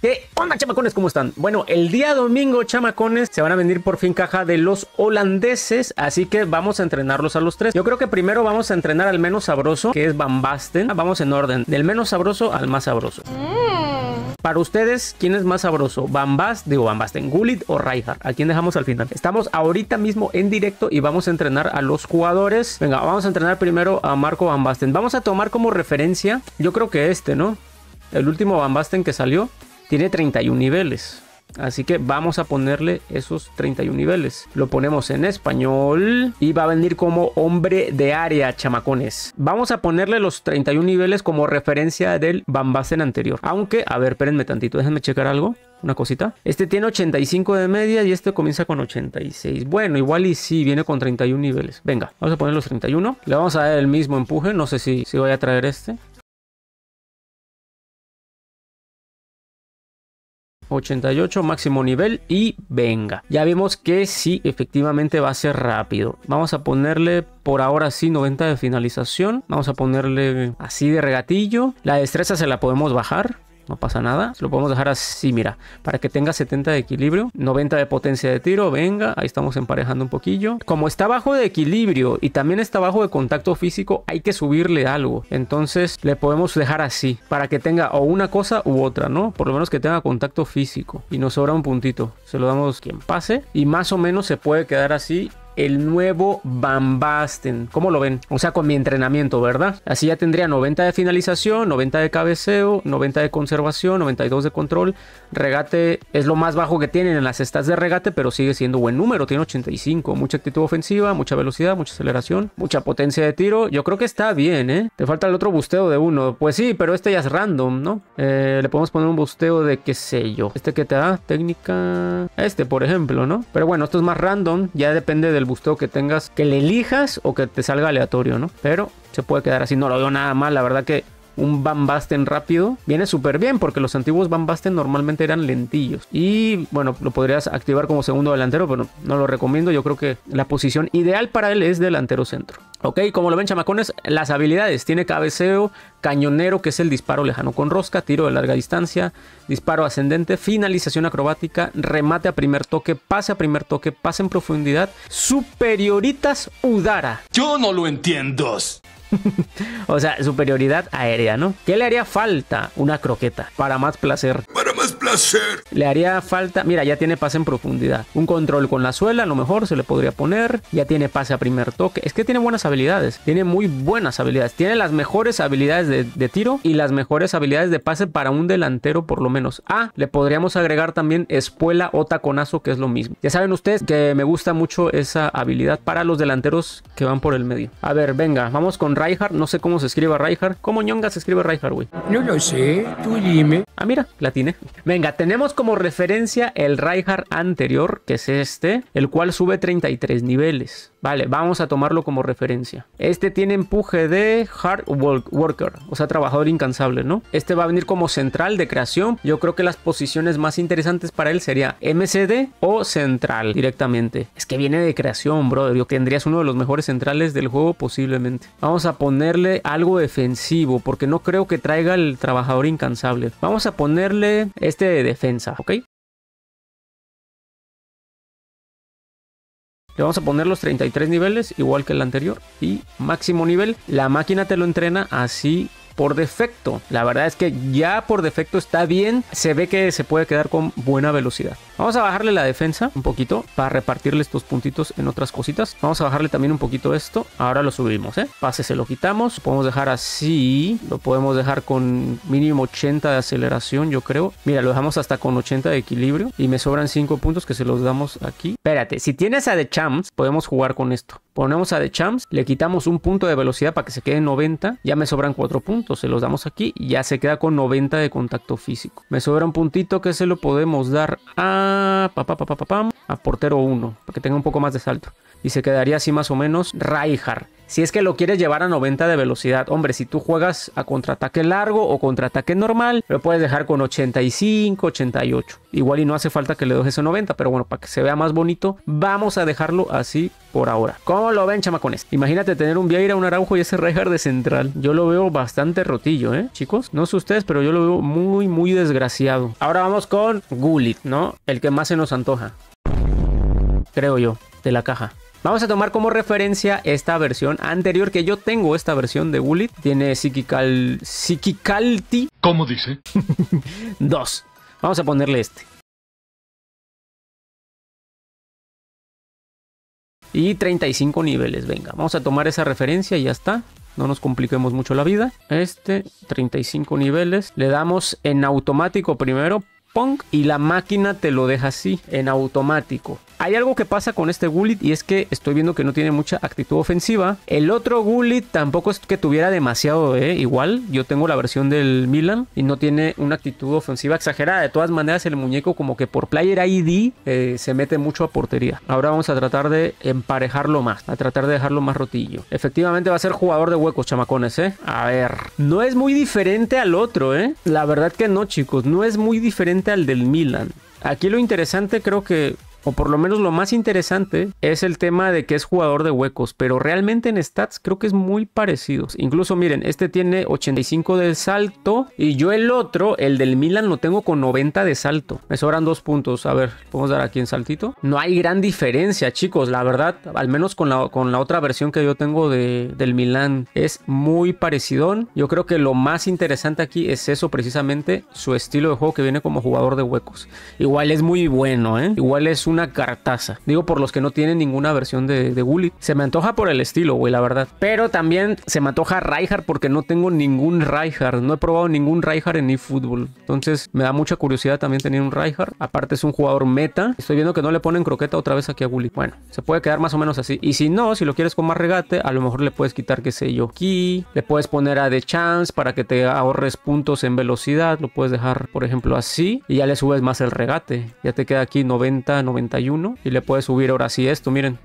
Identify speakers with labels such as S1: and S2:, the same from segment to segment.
S1: ¿Qué onda, chamacones? ¿Cómo están? Bueno, el día domingo, chamacones, se van a venir por fin caja de los holandeses, así que vamos a entrenarlos a los tres. Yo creo que primero vamos a entrenar al menos sabroso, que es Van Basten. Ah, vamos en orden, del menos sabroso al más sabroso. Mm. Para ustedes, ¿quién es más sabroso? ¿Van Basten, digo Van o Reinhardt? ¿A quién dejamos al final? Estamos ahorita mismo en directo y vamos a entrenar a los jugadores. Venga, vamos a entrenar primero a Marco Van Basten. Vamos a tomar como referencia, yo creo que este, ¿no? El último Van Basten que salió tiene 31 niveles. Así que vamos a ponerle esos 31 niveles. Lo ponemos en español y va a venir como hombre de área, chamacones. Vamos a ponerle los 31 niveles como referencia del Bambasen anterior. Aunque, a ver, espérenme tantito, déjenme checar algo. Una cosita. Este tiene 85 de media y este comienza con 86. Bueno, igual y si, viene con 31 niveles. Venga, vamos a poner los 31. Le vamos a dar el mismo empuje. No sé si, si voy a traer este. 88 máximo nivel y venga. Ya vimos que sí, efectivamente va a ser rápido. Vamos a ponerle por ahora sí 90 de finalización. Vamos a ponerle así de regatillo. La destreza se la podemos bajar no pasa nada. Lo podemos dejar así, mira, para que tenga 70 de equilibrio, 90 de potencia de tiro, venga, ahí estamos emparejando un poquillo. Como está bajo de equilibrio y también está bajo de contacto físico, hay que subirle algo. Entonces le podemos dejar así, para que tenga o una cosa u otra, ¿no? Por lo menos que tenga contacto físico y nos sobra un puntito. Se lo damos quien pase y más o menos se puede quedar así el nuevo Bambasten. Basten. ¿Cómo lo ven? O sea, con mi entrenamiento, ¿verdad? Así ya tendría 90 de finalización, 90 de cabeceo, 90 de conservación, 92 de control. Regate es lo más bajo que tienen en las stats de regate, pero sigue siendo buen número. Tiene 85. Mucha actitud ofensiva, mucha velocidad, mucha aceleración, mucha potencia de tiro. Yo creo que está bien, ¿eh? Te falta el otro busteo de uno. Pues sí, pero este ya es random, ¿no? Eh, le podemos poner un busteo de qué sé yo. Este que te da técnica. Este, por ejemplo, ¿no? Pero bueno, esto es más random. Ya depende del gustó que tengas, que le elijas o que te salga aleatorio, ¿no? Pero se puede quedar así, no lo veo nada mal, la verdad que un Van rápido, viene súper bien porque los antiguos Bambasten normalmente eran lentillos. Y bueno, lo podrías activar como segundo delantero, pero no lo recomiendo. Yo creo que la posición ideal para él es delantero centro. Ok, como lo ven chamacones, las habilidades. Tiene cabeceo, cañonero, que es el disparo lejano con rosca, tiro de larga distancia, disparo ascendente, finalización acrobática, remate a primer toque, pase a primer toque, pase en profundidad, superioritas Udara. Yo no lo entiendo. o sea, superioridad aérea, ¿no? ¿Qué le haría falta? Una croqueta para más placer placer. Le haría falta, mira, ya tiene pase en profundidad. Un control con la suela, a lo mejor se le podría poner. Ya tiene pase a primer toque. Es que tiene buenas habilidades. Tiene muy buenas habilidades. Tiene las mejores habilidades de, tiro y las mejores habilidades de pase para un delantero por lo menos. Ah, le podríamos agregar también espuela o taconazo, que es lo mismo. Ya saben ustedes que me gusta mucho esa habilidad para los delanteros que van por el medio. A ver, venga, vamos con Reinhardt. No sé cómo se escribe Reinhardt. ¿Cómo ñonga se escribe Reinhardt, güey? No lo sé, tú dime. Ah, mira, la tiene. Venga, tenemos como referencia el Reinhardt anterior, que es este, el cual sube 33 niveles. Vale, vamos a tomarlo como referencia. Este tiene empuje de Hard Worker, o sea, trabajador incansable, ¿no? Este va a venir como central de creación. Yo creo que las posiciones más interesantes para él sería MCD o central directamente. Es que viene de creación, brother. Yo tendrías uno de los mejores centrales del juego posiblemente. Vamos a ponerle algo defensivo, porque no creo que traiga el trabajador incansable. Vamos a ponerle este de defensa, ¿ok? Le vamos a poner los 33 niveles, igual que el anterior. Y máximo nivel, la máquina te lo entrena así por defecto. La verdad es que ya por defecto está bien. Se ve que se puede quedar con buena velocidad. Vamos a bajarle la defensa un poquito para repartirle estos puntitos en otras cositas. Vamos a bajarle también un poquito esto. Ahora lo subimos, ¿eh? Pase se lo quitamos. Podemos dejar así. Lo podemos dejar con mínimo 80 de aceleración, yo creo. Mira, lo dejamos hasta con 80 de equilibrio. Y me sobran 5 puntos que se los damos aquí. Espérate, si tienes a The Champs, podemos jugar con esto. Ponemos a The Champs, le quitamos un punto de velocidad para que se quede 90. Ya me sobran 4 puntos, se los damos aquí y ya se queda con 90 de contacto físico. Me sobra un puntito que se lo podemos dar a, a portero 1, para que tenga un poco más de salto. Y se quedaría así más o menos Raihar si es que lo quieres llevar a 90 de velocidad. Hombre, si tú juegas a contraataque largo o contraataque normal, lo puedes dejar con 85, 88. Igual y no hace falta que le dejes a 90, pero bueno, para que se vea más bonito, vamos a dejarlo así por ahora. ¿Cómo lo ven, chamacones? Imagínate tener un Vieira, un Araujo y ese Reinhardt de central. Yo lo veo bastante rotillo, ¿eh? Chicos, no sé ustedes, pero yo lo veo muy, muy desgraciado. Ahora vamos con Gulit, ¿no? El que más se nos antoja. Creo yo, de la caja. Vamos a tomar como referencia esta versión anterior que yo tengo, esta versión de Bullet. Tiene Psychical... Psychicality... ¿Cómo dice? Dos. Vamos a ponerle este. Y 35 niveles, venga. Vamos a tomar esa referencia y ya está. No nos compliquemos mucho la vida. Este, 35 niveles. Le damos en automático primero y la máquina te lo deja así, en automático. Hay algo que pasa con este Gullit y es que estoy viendo que no tiene mucha actitud ofensiva. El otro Gullit tampoco es que tuviera demasiado, ¿eh? igual. Yo tengo la versión del Milan y no tiene una actitud ofensiva exagerada. De todas maneras, el muñeco como que por Player ID eh, se mete mucho a portería. Ahora vamos a tratar de emparejarlo más, a tratar de dejarlo más rotillo. Efectivamente va a ser jugador de huecos, chamacones, ¿eh? A ver, no es muy diferente al otro, ¿eh? La verdad que no, chicos, no es muy diferente al del Milan. Aquí lo interesante creo que o por lo menos lo más interesante, es el tema de que es jugador de huecos, pero realmente en stats creo que es muy parecido. Incluso miren, este tiene 85 de salto y yo el otro, el del Milan, lo tengo con 90 de salto. Me sobran dos puntos. A ver, podemos dar aquí en saltito. No hay gran diferencia, chicos, la verdad, al menos con la, con la otra versión que yo tengo de, del Milan, es muy parecido, Yo creo que lo más interesante aquí es eso precisamente, su estilo de juego que viene como jugador de huecos. Igual es muy bueno, ¿eh? Igual es un cartaza. Digo, por los que no tienen ninguna versión de, de Se me antoja por el estilo, güey, la verdad. Pero también se me antoja Raihard porque no tengo ningún Raihard. No he probado ningún Raihard en eFootball. Entonces, me da mucha curiosidad también tener un Raihard. Aparte, es un jugador meta. Estoy viendo que no le ponen croqueta otra vez aquí a Gullit. Bueno, se puede quedar más o menos así. Y si no, si lo quieres con más regate, a lo mejor le puedes quitar, qué sé yo, aquí. Le puedes poner a de Chance para que te ahorres puntos en velocidad. Lo puedes dejar, por ejemplo, así. Y ya le subes más el regate. Ya te queda aquí 90, 90 y le puedes subir ahora sí esto, miren.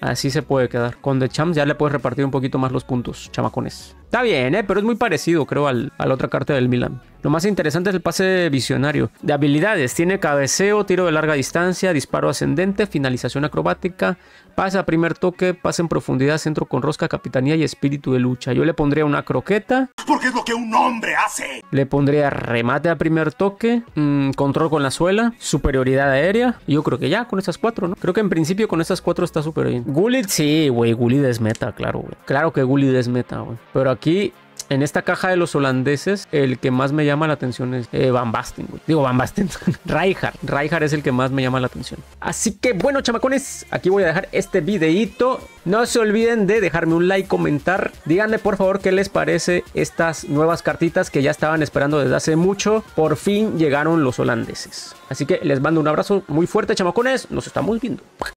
S1: Así se puede quedar. Con The Champs ya le puedes repartir un poquito más los puntos, chamacones. Está bien, ¿eh? pero es muy parecido, creo, a la otra carta del Milan. Lo más interesante es el pase visionario. De habilidades, tiene cabeceo, tiro de larga distancia, disparo ascendente, finalización acrobática, Pasa a primer toque, pasa en profundidad, centro con rosca, capitanía y espíritu de lucha. Yo le pondría una croqueta. Porque es lo que un hombre hace. Le pondría remate a primer toque, mm, control con la suela, superioridad aérea. Yo creo que ya con esas cuatro, ¿no? Creo que en principio con esas cuatro está súper bien. Gullit, sí, güey. Gullit es meta, claro, güey. Claro que Gullit es meta, güey. Pero aquí en esta caja de los holandeses, el que más me llama la atención es eh, Van Basten. Digo, Van Basten. Rijkaard. Rijkaard es el que más me llama la atención. Así que bueno, chamacones, aquí voy a dejar este videito. No se olviden de dejarme un like, comentar. Díganme por favor qué les parece estas nuevas cartitas que ya estaban esperando desde hace mucho. Por fin llegaron los holandeses. Así que les mando un abrazo muy fuerte, chamacones. Nos estamos viendo.